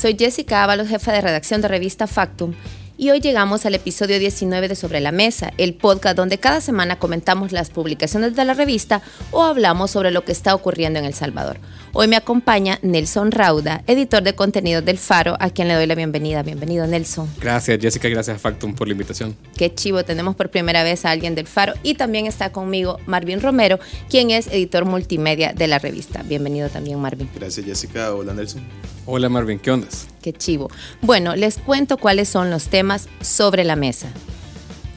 Soy Jessica Ábalos, jefa de redacción de revista Factum, y hoy llegamos al episodio 19 de Sobre la Mesa, el podcast donde cada semana comentamos las publicaciones de la revista o hablamos sobre lo que está ocurriendo en El Salvador. Hoy me acompaña Nelson Rauda, editor de contenidos del Faro, a quien le doy la bienvenida. Bienvenido, Nelson. Gracias, Jessica, gracias a Factum por la invitación. Qué chivo, tenemos por primera vez a alguien del Faro y también está conmigo Marvin Romero, quien es editor multimedia de la revista. Bienvenido también, Marvin. Gracias, Jessica. Hola, Nelson. Hola, Marvin, ¿qué onda? Qué chivo. Bueno, les cuento cuáles son los temas sobre la mesa.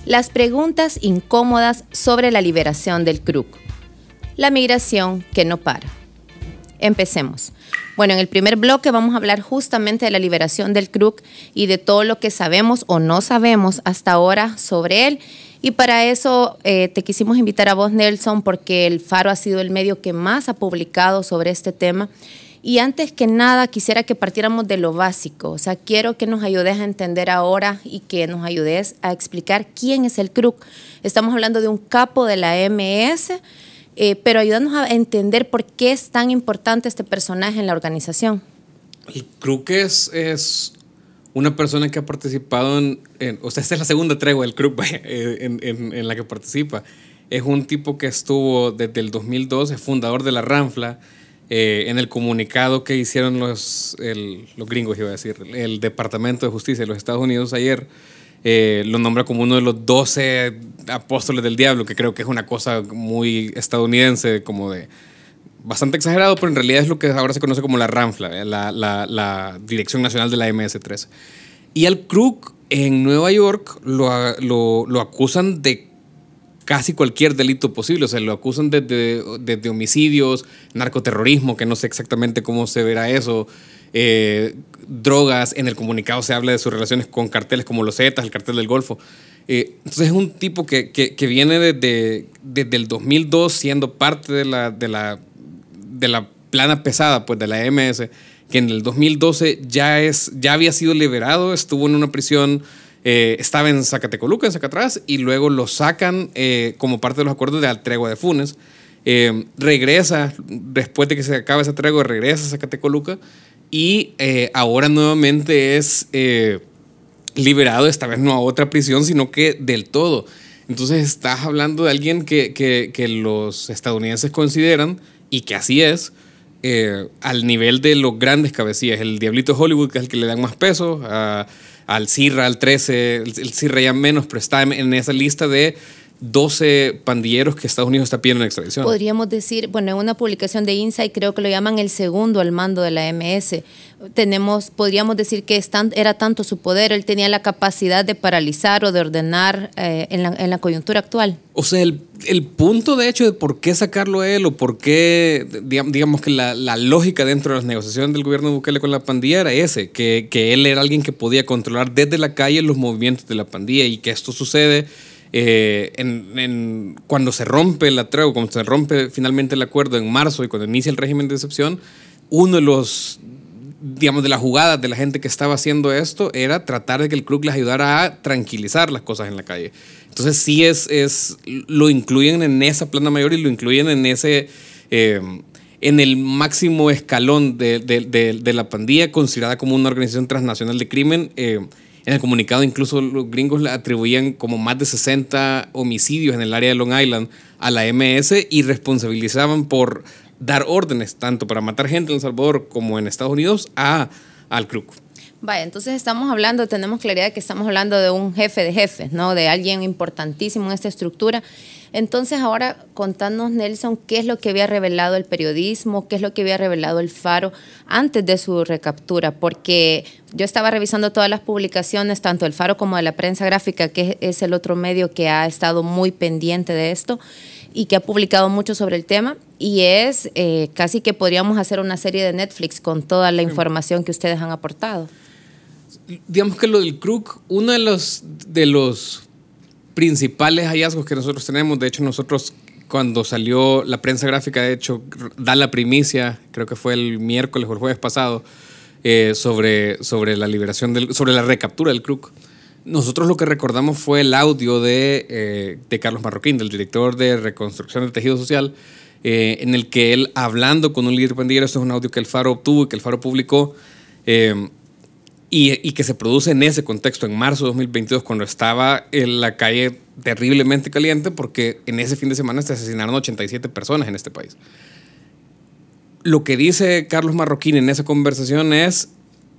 Las preguntas incómodas sobre la liberación del CRUC. La migración que no para Empecemos. Bueno, en el primer bloque vamos a hablar justamente de la liberación del CRUC y de todo lo que sabemos o no sabemos hasta ahora sobre él. Y para eso eh, te quisimos invitar a vos, Nelson, porque el Faro ha sido el medio que más ha publicado sobre este tema. Y antes que nada, quisiera que partiéramos de lo básico. O sea, quiero que nos ayudes a entender ahora y que nos ayudes a explicar quién es el CRUC. Estamos hablando de un capo de la MS eh, pero ayúdanos a entender por qué es tan importante este personaje en la organización. El creo es, una persona que ha participado en, O sea, esta es la segunda tregua del club eh, en, la que participa. Es un tipo que estuvo desde el 2012, fundador de la Ranfla. Eh, en el comunicado que hicieron los, los gringos, iba a decir, el Departamento de Justicia de los Estados Unidos ayer, eh, lo nombra como uno de los 12 apóstoles del diablo, que creo que es una cosa muy estadounidense, como de bastante exagerado, pero en realidad es lo que ahora se conoce como la RANFLA, eh, la, la, Dirección Nacional de la MS-13. Y al Crook en Nueva York lo, lo, acusan de casi cualquier delito posible, o sea, lo acusan de, de, de homicidios, narcoterrorismo, que no sé exactamente cómo se verá eso, eh, drogas, en el comunicado se habla de sus relaciones con carteles como los Zetas, el cartel del Golfo. Eh, entonces es un tipo que, que, viene desde, desde, el 2002 siendo parte de la, de la, de la plana pesada, pues de la e MS, que en el 2012 ya, es, ya había sido liberado, estuvo en una prisión, eh, estaba en Zacatecoluca, en Zacatrás, y luego lo sacan como parte de los acuerdos de la tregua de Funes. regresa, después de que se acabe esa tregua, regresa a Zacatecoluca y eh, ahora nuevamente es eh, liberado, esta vez no a otra prisión, sino que del todo. Entonces estás hablando de alguien que, los estadounidenses consideran, y que así es, eh, al nivel de los grandes cabecillas. El Diablito de Hollywood, que es el que le dan más peso, al CIRRA, al 13, el, CIRRA ya menos, pero está en esa lista de 12 pandilleros que Estados Unidos está pidiendo en extradición. Podríamos decir, bueno, en una publicación de Insight creo que lo llaman el segundo al mando de la MS. Tenemos, podríamos decir que era tanto su poder, él tenía la capacidad de paralizar o de ordenar eh, en, la, coyuntura actual. O sea, el, punto de hecho de por qué sacarlo él o por qué, digamos que la, lógica dentro de las negociaciones del gobierno de Bukele con la pandilla era ese, que él era alguien que podía controlar desde la calle los movimientos de la pandilla y que esto sucede eh, en, cuando se rompe el atrago, cuando se rompe finalmente el acuerdo en marzo y cuando inicia el régimen de excepción, uno de los digamos, de las jugadas de la gente que estaba haciendo esto era tratar de que el club les ayudara a tranquilizar las cosas en la calle. Entonces sí es, es lo incluyen en esa plana mayor y lo incluyen en ese, eh, en el máximo escalón de, de, la pandilla, considerada como una organización transnacional de crimen. Eh, en el comunicado incluso los gringos le atribuían como más de 60 homicidios en el área de Long Island a la MS y responsabilizaban por dar órdenes tanto para matar gente en El Salvador como en Estados Unidos a, al Kruk. Vaya, entonces estamos hablando, tenemos claridad que estamos hablando de un jefe de jefes, ¿no? De alguien importantísimo en esta estructura. Entonces ahora contanos, Nelson, qué es lo que había revelado el periodismo, qué es lo que había revelado el Faro antes de su recaptura, porque yo estaba revisando todas las publicaciones, tanto el Faro como de la prensa gráfica, que es el otro medio que ha estado muy pendiente de esto y que ha publicado mucho sobre el tema y es eh, casi que podríamos hacer una serie de Netflix con toda la información que ustedes han aportado digamos que lo del Crook, uno de los, de los principales hallazgos que nosotros tenemos, de hecho nosotros cuando salió la prensa gráfica, de hecho, da la primicia, creo que fue el miércoles o el jueves pasado, eh, sobre, sobre la liberación, del, sobre la recaptura del Crook. Nosotros lo que recordamos fue el audio de, eh, de Carlos Marroquín, del director de Reconstrucción del Tejido Social, eh, en el que él, hablando con un líder pandillero, esto es un audio que el Faro obtuvo y que el Faro publicó, y, que se produce en ese contexto, en marzo de 2022, cuando estaba en eh, la calle terriblemente caliente, porque en ese fin de semana se asesinaron 87 personas en este país. Lo que dice Carlos Marroquín en esa conversación es,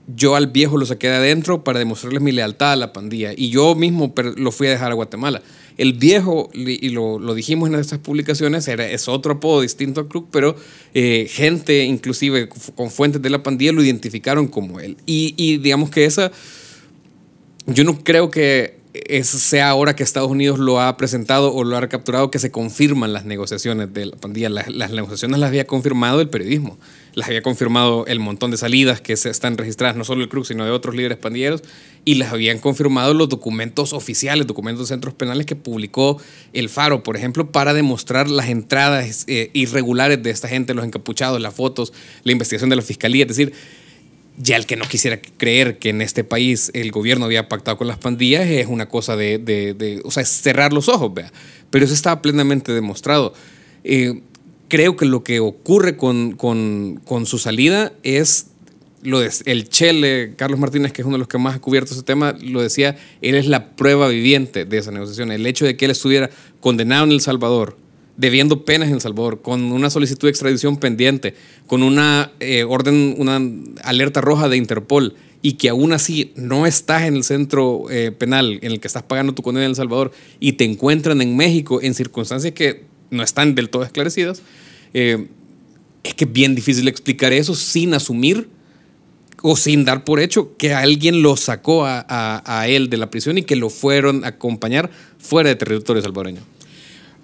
yo al viejo lo saqué de adentro para demostrarles mi lealtad a la pandilla, y yo mismo lo fui a dejar a Guatemala. El viejo, y lo, lo dijimos en estas publicaciones, era, es otro apodo distinto a Crook, pero eh, gente, inclusive con fuentes de la pandilla, lo identificaron como él. Y, y digamos que esa, yo no creo que sea ahora que Estados Unidos lo ha presentado o lo ha capturado que se confirman las negociaciones de la pandilla. Las, las negociaciones las había confirmado el periodismo las había confirmado el montón de salidas que se están registradas, no solo el Crux, sino de otros líderes pandilleros, y las habían confirmado los documentos oficiales, documentos de centros penales que publicó el Faro, por ejemplo, para demostrar las entradas eh, irregulares de esta gente, los encapuchados, las fotos, la investigación de la fiscalía, es decir, ya el que no quisiera creer que en este país el gobierno había pactado con las pandillas es una cosa de, de, o sea, cerrar los ojos, vea. Pero eso estaba plenamente demostrado. Eh, creo que lo que ocurre con, su salida es lo de, el Chele, Carlos Martínez, que es uno de los que más ha cubierto ese tema, lo decía, él es la prueba viviente de esa negociación. El hecho de que él estuviera condenado en El Salvador, debiendo penas en El Salvador, con una solicitud de extradición pendiente, con una eh, orden, una alerta roja de Interpol, y que aún así no estás en el centro eh, penal en el que estás pagando tu condena en El Salvador y te encuentran en México en circunstancias que no están del todo esclarecidas, eh, es que es bien difícil explicar eso sin asumir o sin dar por hecho que alguien lo sacó a, él de la prisión y que lo fueron a acompañar fuera de territorio salvadoreño.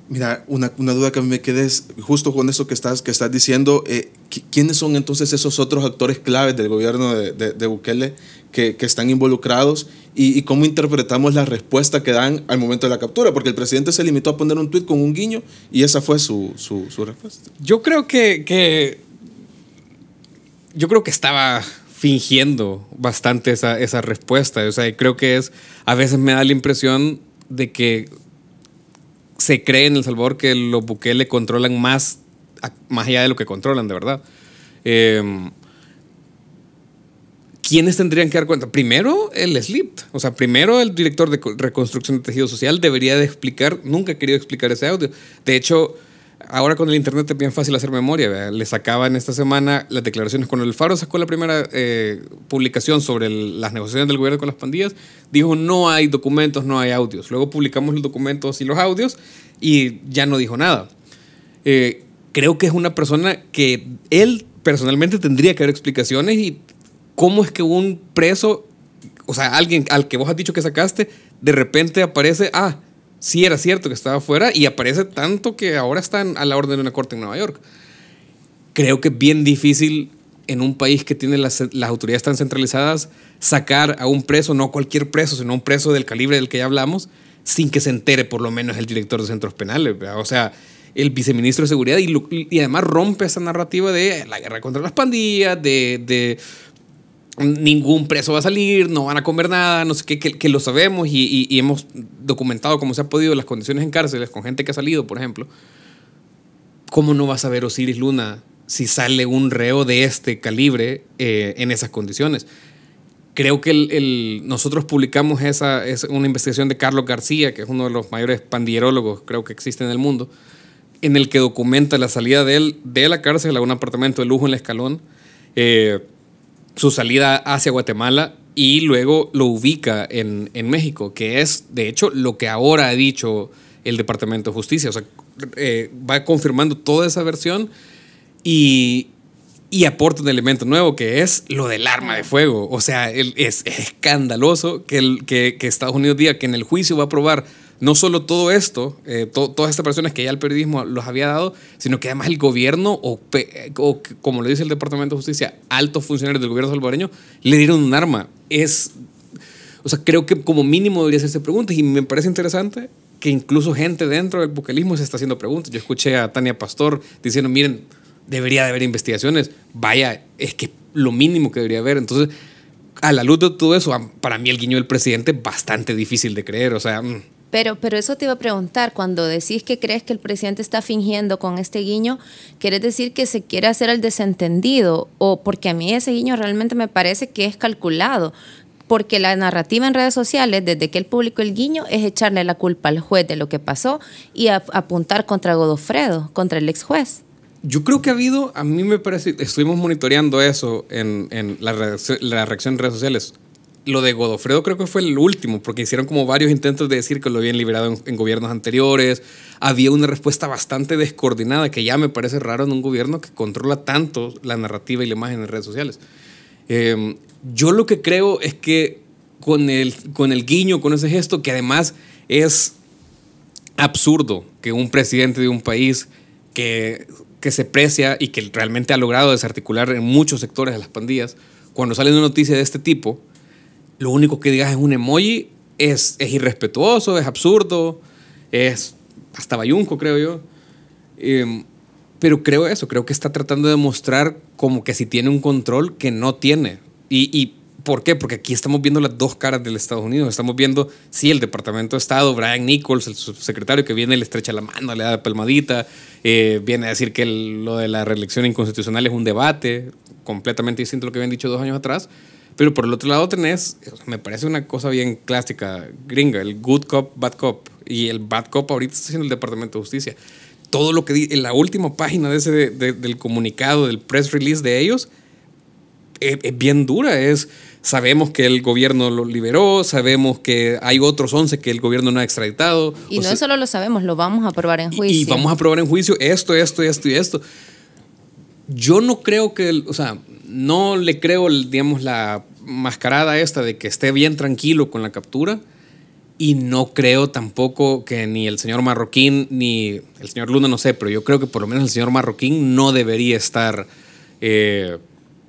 Mira, una, duda que a mí me queda es, justo con eso que estás, que estás diciendo, eh, ¿quiénes son entonces esos otros actores claves del gobierno de, de, de Bukele que, están involucrados y, cómo interpretamos la respuesta que dan al momento de la captura, porque el presidente se limitó a poner un tuit con un guiño y esa fue su, su, respuesta. Yo creo que, yo creo que estaba fingiendo bastante esa, esa respuesta, o sea, creo que es, a veces me da la impresión de que se cree en El Salvador que los buques le controlan más, más allá de lo que controlan, de verdad. Eh, ¿quiénes tendrían que dar cuenta? Primero el SLIP, o sea, primero el director de reconstrucción de tejido social debería de explicar, nunca he querido explicar ese audio. De hecho, ahora con el Internet es bien fácil hacer memoria. Les sacaba sacaban esta semana las declaraciones. Cuando el Faro sacó la primera eh, publicación sobre las negociaciones del gobierno con las pandillas, dijo no hay documentos, no hay audios. Luego publicamos los documentos y los audios y ya no dijo nada. Eh, creo que es una persona que él personalmente tendría que dar explicaciones y ¿cómo es que un preso, o sea, alguien al que vos has dicho que sacaste, de repente aparece, ah, sí era cierto que estaba afuera y aparece tanto que ahora están a la orden de una corte en Nueva York? Creo que es bien difícil en un país que tiene las, autoridades tan centralizadas sacar a un preso, no cualquier preso, sino un preso del calibre del que ya hablamos, sin que se entere por lo menos el director de centros penales. O sea, el viceministro de Seguridad y, además rompe esa narrativa de la guerra contra las pandillas, de, de ningún preso va a salir, no van a comer nada, no sé qué, que, lo sabemos y, hemos documentado como se ha podido las condiciones en cárceles con gente que ha salido, por ejemplo. ¿Cómo no va a saber Osiris Luna si sale un reo de este calibre eh, en esas condiciones? Creo que nosotros publicamos esa, es una investigación de Carlos García, que es uno de los mayores pandierólogos creo que existe en el mundo, en el que documenta la salida de él de la cárcel a un apartamento de lujo en el escalón. Eh, su salida hacia Guatemala y luego lo ubica en, México, que es de hecho lo que ahora ha dicho el Departamento de Justicia. O sea, eh, va confirmando toda esa versión y, y, aporta un elemento nuevo que es lo del arma de fuego. O sea, es, escandaloso que, que Estados Unidos diga que en el juicio va a probar no solo todo esto, eh, todas estas personas que ya el periodismo los había dado, sino que además el gobierno, o, como lo dice el Departamento de Justicia, altos funcionarios del gobierno salvadoreño le dieron un arma. Es, o sea, creo que como mínimo debería hacerse preguntas y me parece interesante que incluso gente dentro del buquelismo se está haciendo preguntas. Yo escuché a Tania Pastor diciendo, miren, debería de haber investigaciones. Vaya, es que lo mínimo que debería haber. Entonces, a la luz de todo eso, para mí el guiño del presidente es bastante difícil de creer. O sea... Mm, pero, pero eso te iba a preguntar, cuando decís que crees que el presidente está fingiendo con este guiño, ¿quieres decir que se quiere hacer el desentendido? O porque a mí ese guiño realmente me parece que es calculado, porque la narrativa en redes sociales, desde que él publicó el guiño, es echarle la culpa al juez de lo que pasó y apuntar contra Godofredo, contra el ex juez. Yo creo que ha habido, a mí me parece, estuvimos monitoreando eso en, la reacción en redes sociales lo de Godofredo creo que fue el último, porque hicieron como varios intentos de decir que lo habían liberado en, gobiernos anteriores. Había una respuesta bastante descoordinada, que ya me parece raro en un gobierno que controla tanto la narrativa y la imagen en redes sociales. Em, yo lo que creo es que con el, con el guiño, con ese gesto, que además es absurdo que un presidente de un país que, se precia y que realmente ha logrado desarticular en muchos sectores de las pandillas, cuando sale una noticia de este tipo, lo único que digas es un emoji es, irrespetuoso, es absurdo, es hasta bayunco, creo yo. Em, pero creo eso, creo que está tratando de mostrar como que si tiene un control que no tiene. Y, por qué? Porque aquí estamos viendo las dos caras del Estados Unidos. Estamos viendo, si el Departamento de Estado, Brian Nichols, el subsecretario que viene, le estrecha la mano, le da la palmadita, eh, viene a decir que lo de la reelección inconstitucional es un debate completamente distinto a lo que habían dicho dos años atrás. Pero por el otro lado tenés, me parece una cosa bien clásica gringa, el good cop, bad cop. Y el bad cop ahorita está siendo el Departamento de Justicia. Todo lo que dice, en la última página de ese, del comunicado, del press release de ellos, es, bien dura. Es, sabemos que el gobierno lo liberó, sabemos que hay otros 11 que el gobierno no ha extraditado. Y no solo lo sabemos, lo vamos a aprobar en juicio. Y, vamos a aprobar en juicio esto, esto, esto y esto. Yo no creo que, o sea, no le creo, digamos, la mascarada esta de que esté bien tranquilo con la captura. Y no creo tampoco que ni el señor Marroquín ni el señor Luna, no sé, pero yo creo que por lo menos el señor Marroquín no debería estar eh,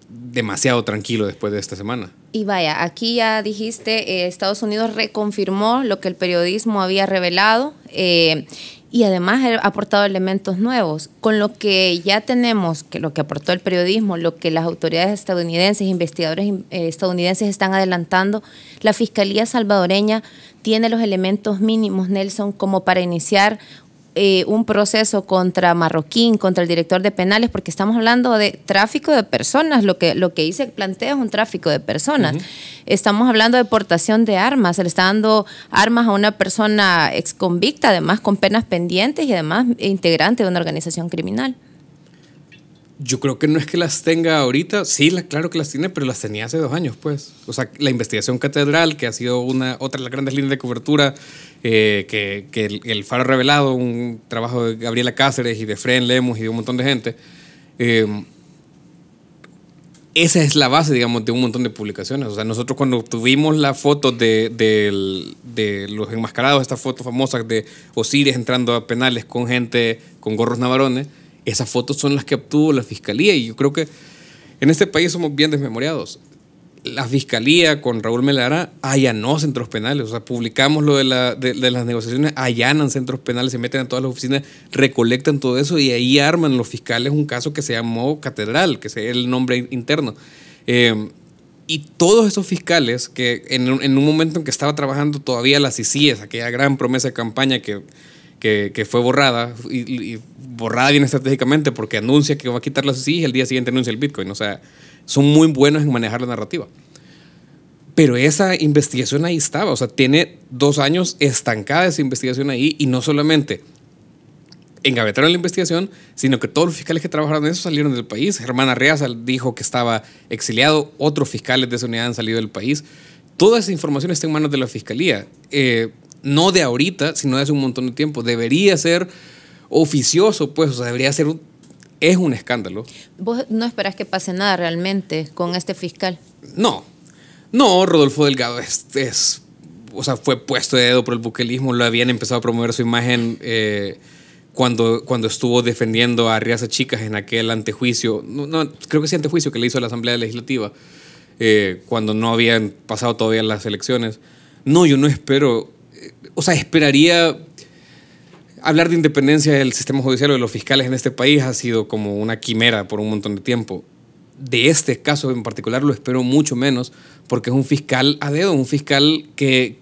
demasiado tranquilo después de esta semana. Y vaya, aquí ya dijiste, eh, Estados Unidos reconfirmó lo que el periodismo había revelado. Eh, y además ha aportado elementos nuevos. Con lo que ya tenemos, que lo que aportó el periodismo, lo que las autoridades estadounidenses, investigadores eh, estadounidenses están adelantando, la Fiscalía salvadoreña tiene los elementos mínimos, Nelson, como para iniciar eh, un proceso contra Marroquín, contra el director de penales, porque estamos hablando de tráfico de personas. Lo que, lo que hice plantea es un tráfico de personas. Estamos hablando de portación de armas. Se le está dando armas a una persona ex convicta, además con penas pendientes y además integrante de una organización criminal. Yo creo que no es que las tenga ahorita, sí, claro que las tiene, pero las tenía hace dos años, pues. O sea, la investigación catedral, que ha sido una, otra de las grandes líneas de cobertura, eh, que, que el, Faro Faro Revelado, un trabajo de Gabriela Cáceres y de Fren Lemus y de un montón de gente. Eh, esa es la base, digamos, de un montón de publicaciones. O sea, nosotros cuando tuvimos la foto de, de, los enmascarados, esta foto famosa de Osiris entrando a penales con gente con gorros navarones, esas fotos son las que obtuvo la fiscalía y yo creo que en este país somos bien desmemoriados. La fiscalía con Raúl Melara allanó centros penales, o sea, publicamos lo de, las negociaciones, allanan centros penales, se meten a todas las oficinas, recolectan todo eso y ahí arman los fiscales un caso que se llamó Catedral, que es el nombre interno. Eh, y todos esos fiscales que en un, momento en que estaba trabajando todavía las ICIES, aquella gran promesa de campaña que que, fue borrada, y, borrada bien estratégicamente porque anuncia que va a quitar la SI y el día siguiente anuncia el Bitcoin. O sea, son muy buenos en manejar la narrativa. Pero esa investigación ahí estaba, o sea, tiene dos años estancada esa investigación ahí y no solamente engavetaron la investigación, sino que todos los fiscales que trabajaron en eso salieron del país. Germán Arreaza dijo que estaba exiliado, otros fiscales de esa unidad han salido del país. Toda esa información está en manos de la fiscalía. Eh, no de ahorita, sino de hace un montón de tiempo. Debería ser oficioso, pues, o sea, debería ser... es un escándalo. ¿Vos no esperás que pase nada realmente con este fiscal? No, no, Rodolfo Delgado es, es o sea, fue puesto de dedo por el buquelismo, lo habían empezado a promover su imagen eh, cuando, cuando estuvo defendiendo a Riaza Chicas en aquel antejuicio, no, creo que ese antejuicio que le hizo la Asamblea Legislativa, eh, cuando no habían pasado todavía las elecciones. No, yo no espero eh, o sea, esperaría hablar de independencia del sistema judicial o de los fiscales en este país ha sido como una quimera por un montón de tiempo. De este caso en particular lo espero mucho menos porque es un fiscal a dedo, un fiscal que...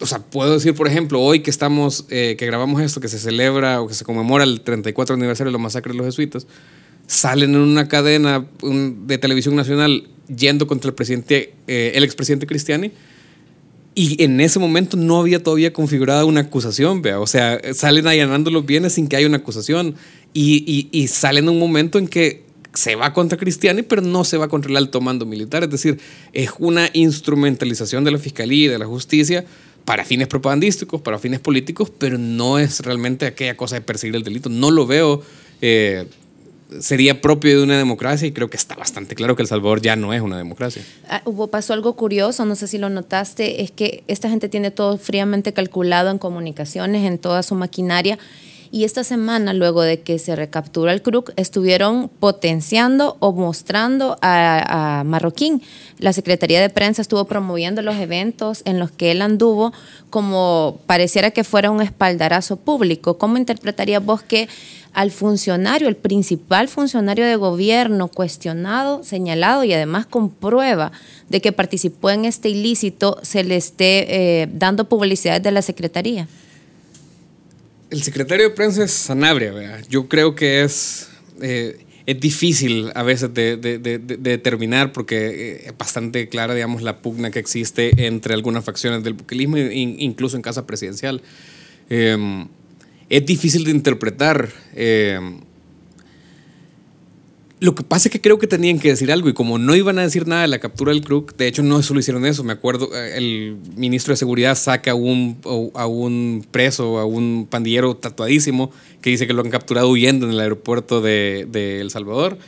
o sea, puedo decir, por ejemplo, hoy que estamos, eh, que grabamos esto, que se celebra o que se conmemora el 34 aniversario de los masacres de los jesuitas, salen en una cadena de televisión nacional yendo contra el presidente, eh, el expresidente Cristiani, y en ese momento no había todavía configurada una acusación, vea. O sea, salen allanando los bienes sin que haya una acusación. Y, y, salen en un momento en que se va contra Cristiani, pero no se va contra el alto mando militar. Es decir, es una instrumentalización de la fiscalía y de la justicia para fines propagandísticos, para fines políticos, pero no es realmente aquella cosa de perseguir el delito. No lo veo eh, sería propio de una democracia y creo que está bastante claro que El Salvador ya no es una democracia. Ah, hubo, pasó algo curioso, no sé si lo notaste, es que esta gente tiene todo fríamente calculado en comunicaciones, en toda su maquinaria y esta semana, luego de que se recaptura el CRUC, estuvieron potenciando o mostrando a, Marroquín. La Secretaría de Prensa estuvo promoviendo los eventos en los que él anduvo como pareciera que fuera un espaldarazo público. ¿Cómo interpretaría vos que al funcionario, el principal funcionario de gobierno cuestionado, señalado y además con prueba de que participó en este ilícito, se le esté eh, dando publicidad de la Secretaría? el secretario de prensa es Sanabria, Yo creo que es, eh, es difícil a veces de, determinar porque eh, es bastante clara, digamos, la pugna que existe entre algunas facciones del buquilismo, incluso en casa presidencial. Eh, es difícil de interpretar. Lo que pasa es que creo que tenían que decir algo y como no iban a decir nada de la captura del Krug de hecho no solo hicieron eso, me acuerdo, eh, el ministro de Seguridad saca a un, a un preso, a un pandillero tatuadísimo que dice que lo han capturado huyendo en el aeropuerto de, El Salvador.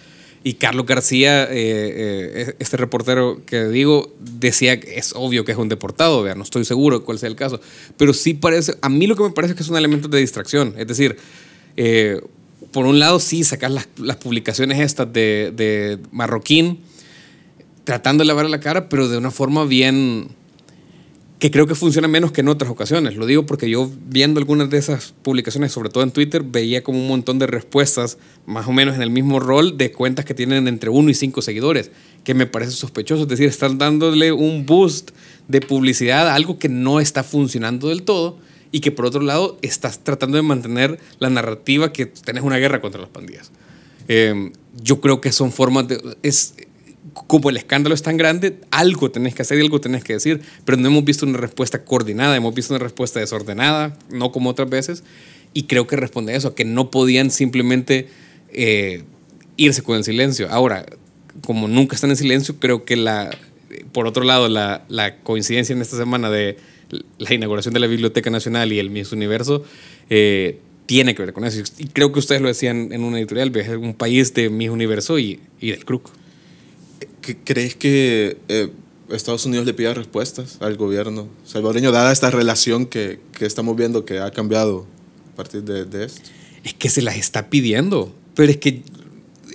Y Carlos García, eh, eh, e-, este reportero que digo, decía que es obvio que es un deportado, vea, no estoy seguro cuál sea el caso, pero sí parece, a mí lo que me parece es que es un elemento de distracción, es decir, por un lado, sí, sacar las, publicaciones estas de, Marroquín, tratando de lavar la cara, pero de una forma bien que creo que funciona menos que en otras ocasiones. Lo digo porque yo viendo algunas de esas publicaciones, sobre todo en Twitter, veía como un montón de respuestas, más o menos en el mismo rol, de cuentas que tienen entre uno y cinco seguidores, que me parece sospechoso. Es decir, están dándole un boost de publicidad a algo que no está funcionando del todo y que por otro lado estás tratando de mantener la narrativa que tenés una guerra contra las pandillas. Em, yo creo que son formas de... Es, como el escándalo es tan grande, algo tenés que hacer y algo tenés que decir, pero no hemos visto una respuesta coordinada, hemos visto una respuesta desordenada, no como otras veces, y creo que responde a eso, a que no podían simplemente eh, irse con el silencio. Ahora, como nunca están en silencio, creo que la, por otro lado, la, la coincidencia en esta semana de la inauguración de la Biblioteca Nacional y el Miss Universo eh, tiene que ver con eso. Y creo que ustedes lo decían en una editorial, es un país de Miss Universo y, y del CRUC. ¿Crees que eh, Estados Unidos le pida respuestas al gobierno salvadoreño, dada esta relación que, estamos viendo que ha cambiado a partir de, de esto? Es que se las está pidiendo, pero es que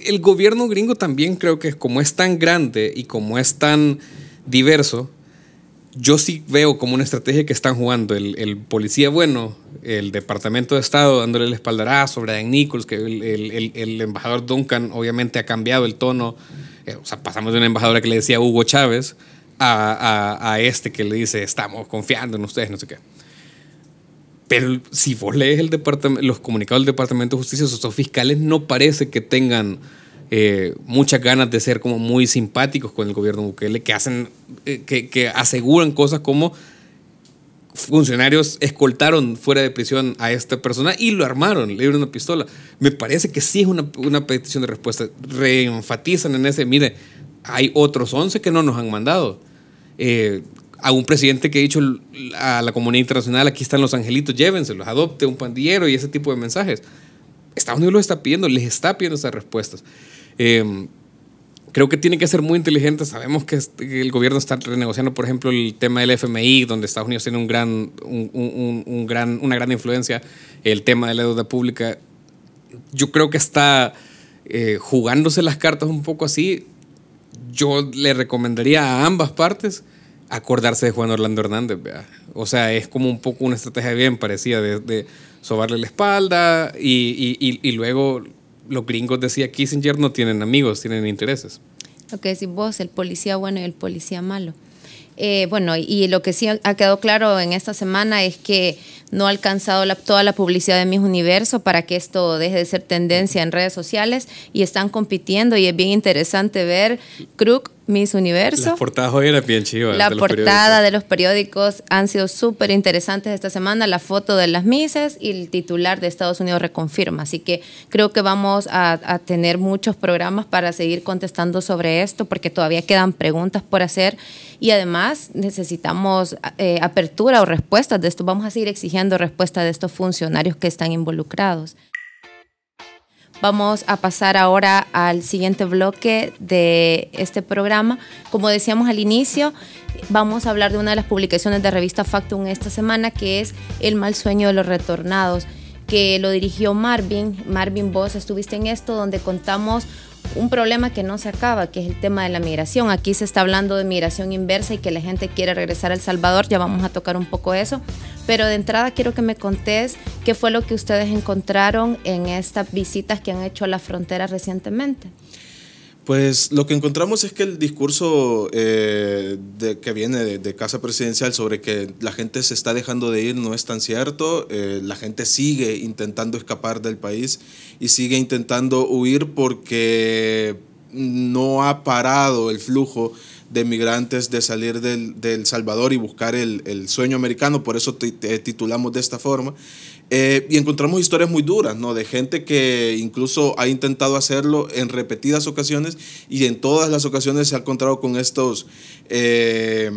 el gobierno gringo también creo que como es tan grande y como es tan diverso, yo sí veo como una estrategia que están jugando el, el policía bueno, el Departamento de Estado dándole el espaldarazo, Brian Nichols, que el, el, el embajador Duncan obviamente ha cambiado el tono. Eh, o sea, pasamos de una embajadora que le decía Hugo Chávez a, a, este que le dice estamos confiando en ustedes, no sé qué. Pero si vos lees el departamento, los comunicados del Departamento de Justicia, esos fiscales no parece que tengan eh, muchas ganas de ser como muy simpáticos con el gobierno Bukele, que, hacen, eh, que, aseguran cosas como funcionarios escoltaron fuera de prisión a esta persona y lo armaron, le dieron una pistola. Me parece que sí es una, petición de respuesta. Reenfatizan en ese, mire, hay otros 11 que no nos han mandado. Eh, a un presidente que ha dicho a la comunidad internacional, aquí están los angelitos, llévenselos, adopte un pandillero y ese tipo de mensajes. Estados Unidos lo está pidiendo, les está pidiendo esas respuestas. Em, creo que tiene que ser muy inteligente. Sabemos que, el gobierno está renegociando, por ejemplo, el tema del FMI, donde Estados Unidos tiene un gran, un, un, gran, una gran influencia, el tema de la deuda pública. Yo creo que está eh, jugándose las cartas un poco así. Yo le recomendaría a ambas partes acordarse de Juan Orlando Hernández. O sea, es como un poco una estrategia bien parecida de, sobarle la espalda y, y, y, y luego los gringos decía Kissinger no tienen amigos, tienen intereses. Lo que decís vos, el policía bueno y el policía malo. Eh, bueno, y lo que sí ha quedado claro en esta semana es que no ha alcanzado toda la publicidad de Mis Universo para que esto deje de ser tendencia en redes sociales y están compitiendo y es bien interesante ver Crook Miss Universo. La portada de los periódicos han sido súper interesantes esta semana. La foto de las Misses y el titular de Estados Unidos reconfirma. Así que creo que vamos a, tener muchos programas para seguir contestando sobre esto, porque todavía quedan preguntas por hacer y además necesitamos eh, apertura o respuestas de esto. Vamos a seguir exigiendo respuestas de estos funcionarios que están involucrados. Vamos a pasar ahora al siguiente bloque de este programa. Como decíamos al inicio, vamos a hablar de una de las publicaciones de revista Factum esta semana, que es El mal sueño de los retornados, que lo dirigió Marvin. Marvin, vos estuviste en esto donde contamos un problema que no se acaba, que es el tema de la migración. Aquí se está hablando de migración inversa y que la gente quiere regresar al Salvador, ya vamos a tocar un poco eso, pero de entrada quiero que me contés qué fue lo que ustedes encontraron en estas visitas que han hecho a la frontera recientemente. Pues lo que encontramos es que el discurso eh, que viene de, Casa Presidencial sobre que la gente se está dejando de ir no es tan cierto. Eh, la gente sigue intentando escapar del país y sigue intentando huir porque no ha parado el flujo de migrantes de salir del, Salvador y buscar el, sueño americano, por eso titulamos de esta forma. Eh, y encontramos historias muy duras, ¿no? De gente que incluso ha intentado hacerlo en repetidas ocasiones y en todas las ocasiones se ha encontrado con estos eh,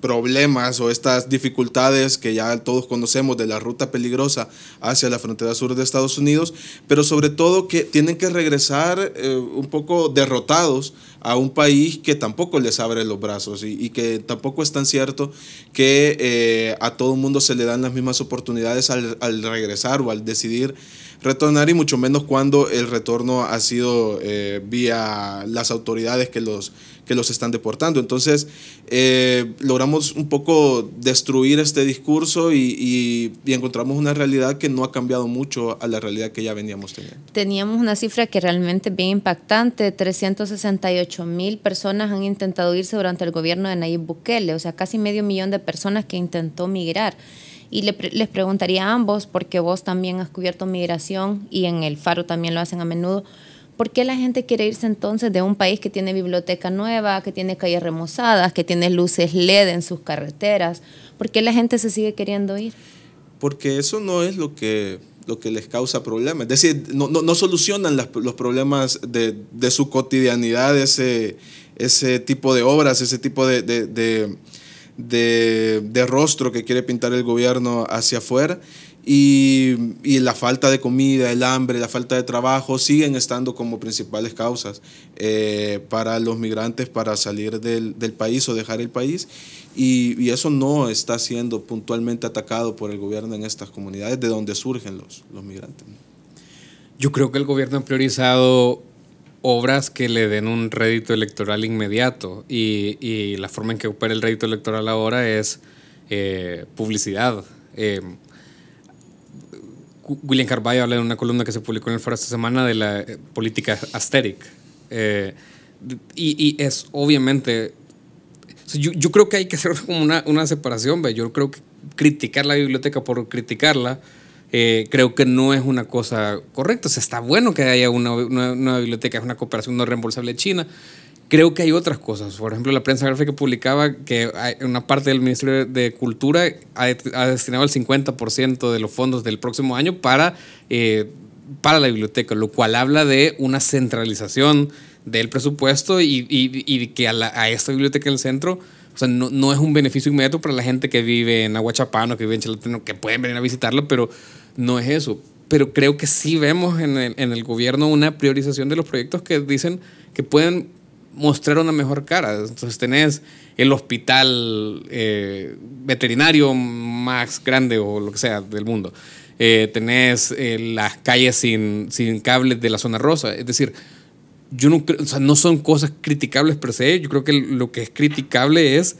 problemas o estas dificultades que ya todos conocemos de la ruta peligrosa hacia la frontera sur de Estados Unidos, pero sobre todo que tienen que regresar eh, un poco derrotados a un país que tampoco les abre los brazos y, que tampoco es tan cierto que eh, a todo el mundo se le dan las mismas oportunidades al, regresar o al decidir retornar y mucho menos cuando el retorno ha sido eh, vía las autoridades que los que los están deportando. Entonces, eh, logramos un poco destruir este discurso y, encontramos una realidad que no ha cambiado mucho a la realidad que ya veníamos teniendo. Teníamos una cifra que realmente es bien impactante, 368 mil personas han intentado irse durante el gobierno de Nayib Bukele, o sea, casi medio millón de personas que intentó migrar. Y les preguntaría a ambos, porque vos también has cubierto migración y en el Faro también lo hacen a menudo, ¿Por qué la gente quiere irse entonces de un país que tiene biblioteca nueva, que tiene calles remozadas, que tiene luces LED en sus carreteras? ¿Por qué la gente se sigue queriendo ir? Porque eso no es lo que, lo que les causa problemas. Es decir, no, solucionan los problemas de, su cotidianidad, ese, ese tipo de obras, ese tipo de, de rostro que quiere pintar el gobierno hacia afuera. Y, la falta de comida, el hambre, la falta de trabajo siguen estando como principales causas eh, para los migrantes para salir del, país o dejar el país. Y, eso no está siendo puntualmente atacado por el gobierno en estas comunidades de donde surgen los, los migrantes. Yo creo que el gobierno ha priorizado obras que le den un rédito electoral inmediato y, la forma en que opera el rédito electoral ahora es eh, publicidad. Eh, William Carvalho habla en una columna que se publicó en el Foro esta semana de la eh, política astérica eh, y, es obviamente. yo, creo que hay que hacer como una, separación, ¿ve? Yo creo que criticar la biblioteca por criticarla. Eh, creo que no es una cosa correcta. O está bueno que haya una, biblioteca, es una cooperación no reembolsable de China, Creo que hay otras cosas. Por ejemplo, la prensa gráfica publicaba que una parte del Ministerio de Cultura ha, destinado el 50% de los fondos del próximo año para, eh, para la biblioteca, lo cual habla de una centralización del presupuesto y, y, que a, esta biblioteca del centro... O sea, no, no, es un beneficio inmediato para la gente que vive en Aguachapano, que vive en Chalatino, que pueden venir a visitarlo, pero no es eso. Pero creo que sí vemos en el, en el, gobierno una priorización de los proyectos que dicen que pueden mostrar una mejor cara. Entonces tenés el hospital eh, veterinario más grande o lo que sea del mundo. Eh, tenés eh, las calles sin, sin cables de la zona rosa. Es decir, yo no, o sea, no son cosas criticables per se. Yo creo que lo que es criticable es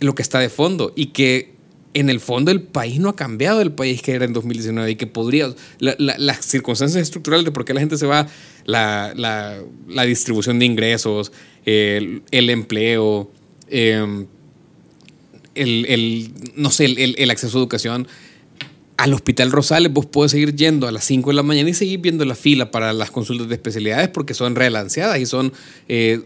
lo que está de fondo y que en el fondo el país no ha cambiado el país que era en 2019 y que podría, las circunstancias estructurales de por qué la gente se va la, distribución de ingresos, el, empleo, em, el, no sé, el, acceso a educación. Al Hospital Rosales vos puedes seguir yendo a las 5 de la mañana y seguir viendo la fila para las consultas de especialidades porque son relanceadas y son eh,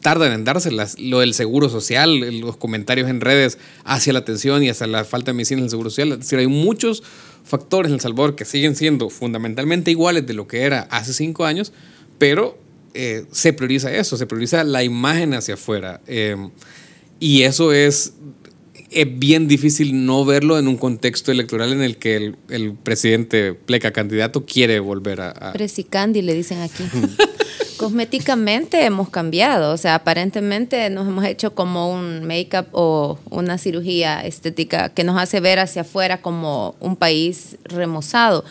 tardan en dárselas. Lo del seguro social, los comentarios en redes hacia la atención y hacia la falta de medicina en el seguro social. hay muchos factores en El Salvador que siguen siendo fundamentalmente iguales de lo que era hace cinco años, pero eh, se prioriza eso, se prioriza la imagen hacia afuera. Em, y eso es, es eh, bien difícil no verlo en un contexto electoral en el que el, presidente pleca candidato quiere volver a... a... Presicandi le dicen aquí. Cosméticamente hemos cambiado, o sea, aparentemente nos hemos hecho como un make-up o una cirugía estética que nos hace ver hacia afuera como un país remozado.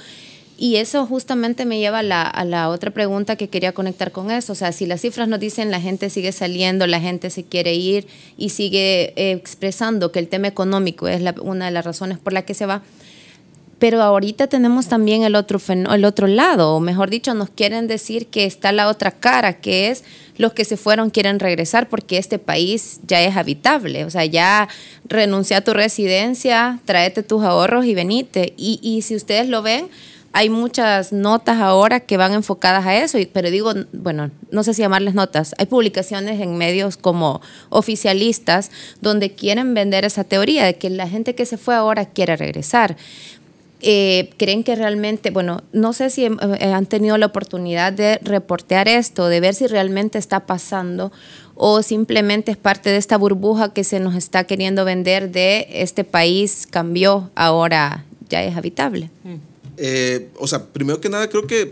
Y eso justamente me lleva a la, a la, otra pregunta que quería conectar con eso. O sea, si las cifras nos dicen la gente sigue saliendo, la gente se quiere ir y sigue eh, expresando que el tema económico es una de las razones por la que se va, pero ahorita tenemos también el otro, el otro lado, o mejor dicho, nos quieren decir que está la otra cara, que es los que se fueron quieren regresar porque este país ya es habitable. O sea, ya renuncia a tu residencia, tráete tus ahorros y venite. Y, y si ustedes lo ven, hay muchas notas ahora que van enfocadas a eso, pero digo, bueno, no sé si llamarles notas, hay publicaciones en medios como oficialistas donde quieren vender esa teoría de que la gente que se fue ahora quiere regresar. Eh, creen que realmente, bueno, no sé si eh, eh, han tenido la oportunidad de reportear esto, de ver si realmente está pasando o simplemente es parte de esta burbuja que se nos está queriendo vender de este país cambió, ahora ya es habitable. Mm. o sea, primero que nada creo que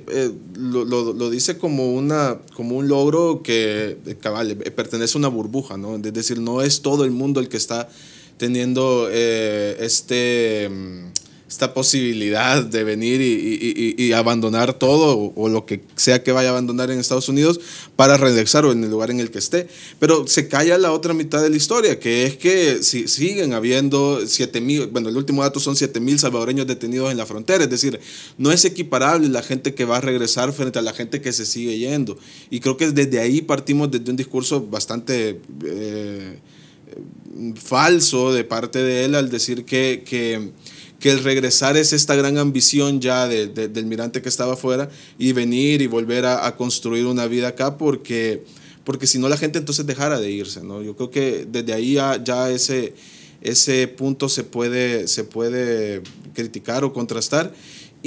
lo, dice como, una, como un logro que pertenece a una burbuja, ¿no? Es decir, no es todo el mundo el que está teniendo este mm, esta posibilidad de venir y, abandonar todo o, lo que sea que vaya a abandonar en Estados Unidos para regresar o en el lugar en el que esté. Pero se calla la otra mitad de la historia, que es que siguen habiendo 7 mil, bueno, el último dato son 7 mil salvadoreños detenidos en la frontera, es decir, no es equiparable la gente que va a regresar frente a la gente que se sigue yendo. Y creo que desde ahí partimos desde un discurso bastante... Eh, falso de parte de él al decir que, que que el regresar es esta gran ambición ya del mirante que estaba afuera y venir y volver a, construir una vida acá porque, porque si no la gente entonces dejara de irse, Yo creo que desde ahí ya, ese, ese punto se puede, se puede criticar o contrastar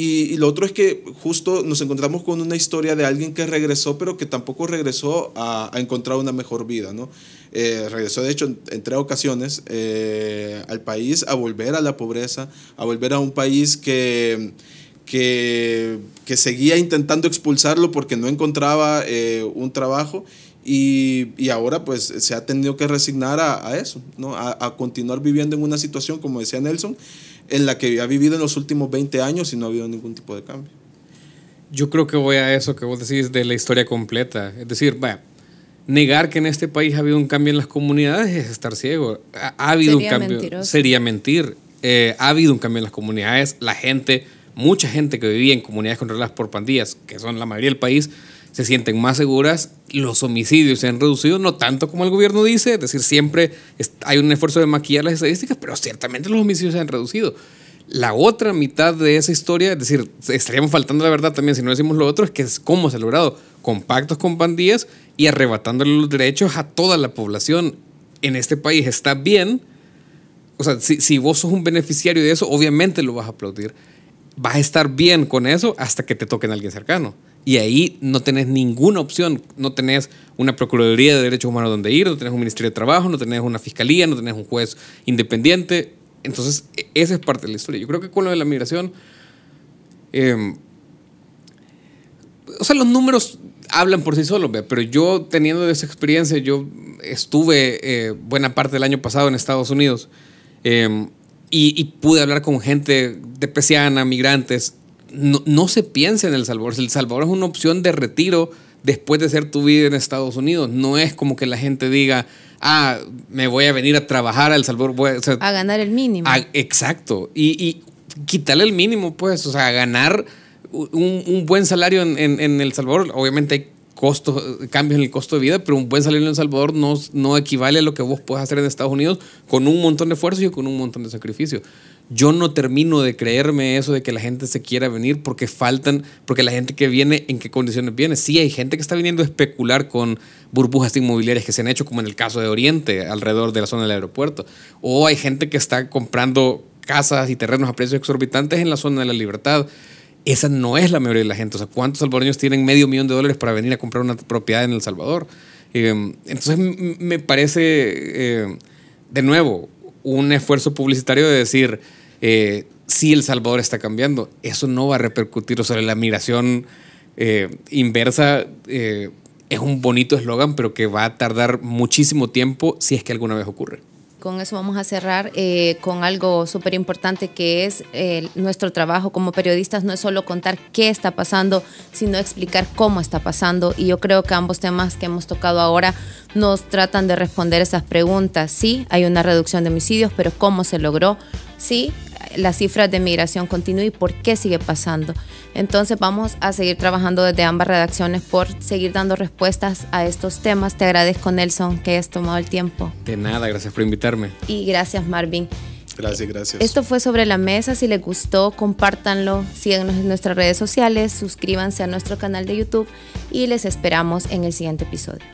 y, lo otro es que justo nos encontramos con una historia de alguien que regresó, pero que tampoco regresó a, encontrar una mejor vida, ¿no? Eh, regresó, de hecho, en, tres ocasiones eh, al país a volver a la pobreza, a volver a un país que, que, seguía intentando expulsarlo porque no encontraba eh, un trabajo. Y, ahora pues se ha tenido que resignar a, eso, ¿no? A, a continuar viviendo en una situación, como decía Nelson, en la que ha vivido en los últimos 20 años y no ha habido ningún tipo de cambio. Yo creo que voy a eso que vos decís de la historia completa. Es decir, negar que en este país ha habido un cambio en las comunidades es estar ciego. Ha, habido un cambio. Sería mentir. Eh, ha habido un cambio en las comunidades. La gente, mucha gente que vivía en comunidades controladas por pandillas, que son la mayoría del país, se sienten más seguras, los homicidios se han reducido, no tanto como el gobierno dice, es decir, siempre hay un esfuerzo de maquillar las estadísticas, pero ciertamente los homicidios se han reducido. La otra mitad de esa historia, es decir, estaríamos faltando la verdad también si no decimos lo otro, es que es cómo se ha logrado con pactos con pandillas y arrebatándole los derechos a toda la población en este país. Está bien, o sea, si, si vos sos un beneficiario de eso, obviamente lo vas a aplaudir. Vas a estar bien con eso hasta que te toquen a alguien cercano. Y ahí no tenés ninguna opción, no tenés una Procuraduría de Derechos Humanos donde ir, no tenés un Ministerio de Trabajo, no tenés una Fiscalía, no tenés un juez independiente. Entonces, e, esa es parte de la historia. Yo creo que con lo de la migración, em, o sea, los números hablan por sí solos, pero yo teniendo esa experiencia, yo estuve eh, buena parte del año pasado en Estados Unidos em, y, pude hablar con gente de Pesiana, migrantes, no, se piensa en El Salvador. El Salvador es una opción de retiro después de ser tu vida en Estados Unidos. No es como que la gente diga, ah, me voy a venir a trabajar al El Salvador. a, ganar el mínimo. exacto. Y, y quitarle el mínimo, pues, o sea, ganar un, buen salario en, El Salvador. Obviamente hay cambios en el costo de vida, pero un buen salario en El Salvador no, no equivale a lo que vos puedes hacer en Estados Unidos con un montón de esfuerzo y con un montón de sacrificio yo no termino de creerme eso de que la gente se quiera venir porque faltan, porque la gente que viene, ¿en qué condiciones viene? Sí, hay gente que está viniendo a especular con burbujas inmobiliarias que se han hecho, como en el caso de Oriente, alrededor de la zona del aeropuerto. O hay gente que está comprando casas y terrenos a precios exorbitantes en la zona de la libertad. Esa no es la mayoría de la gente. O sea, ¿cuántos salvadoreños tienen medio millón de dólares para venir a comprar una propiedad en El Salvador? Eh, entonces, me parece, eh, de nuevo, un esfuerzo publicitario de decir, eh, si El Salvador está cambiando, eso no va a repercutir sobre la migración eh, inversa. Eh, es un bonito eslogan, pero que va a tardar muchísimo tiempo si es que alguna vez ocurre con eso vamos a cerrar eh, con algo súper importante que es eh, nuestro trabajo como periodistas no es solo contar qué está pasando, sino explicar cómo está pasando. Y yo creo que ambos temas que hemos tocado ahora nos tratan de responder esas preguntas. Sí, hay una reducción de homicidios, pero ¿cómo se logró? Sí, las cifras de migración continúan y por qué sigue pasando. Entonces vamos a seguir trabajando desde ambas redacciones por seguir dando respuestas a estos temas. Te agradezco Nelson que hayas tomado el tiempo. De nada, gracias por invitarme. Y gracias Marvin. Gracias, gracias. Esto fue sobre la mesa. Si les gustó, compártanlo, síganos en nuestras redes sociales, suscríbanse a nuestro canal de YouTube y les esperamos en el siguiente episodio.